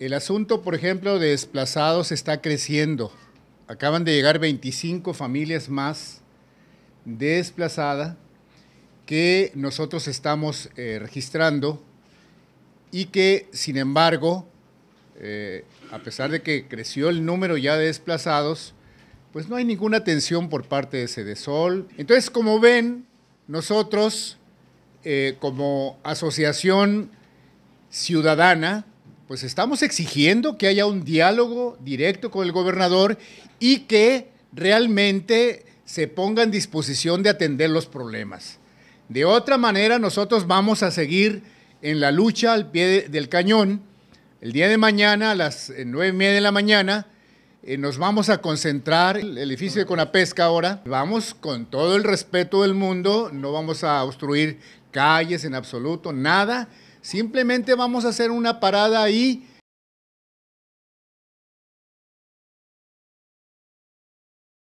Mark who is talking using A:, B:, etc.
A: El asunto, por ejemplo, de desplazados está creciendo. Acaban de llegar 25 familias más desplazadas que nosotros estamos eh, registrando y que, sin embargo, eh, a pesar de que creció el número ya de desplazados, pues no hay ninguna atención por parte de sol Entonces, como ven, nosotros, eh, como asociación ciudadana, pues estamos exigiendo que haya un diálogo directo con el gobernador y que realmente se ponga en disposición de atender los problemas. De otra manera, nosotros vamos a seguir en la lucha al pie del cañón. El día de mañana, a las eh, nueve y media de la mañana, eh, nos vamos a concentrar en el edificio de Conapesca ahora. Vamos con todo el respeto del mundo, no vamos a obstruir calles en absoluto, nada. Simplemente vamos a hacer una
B: parada ahí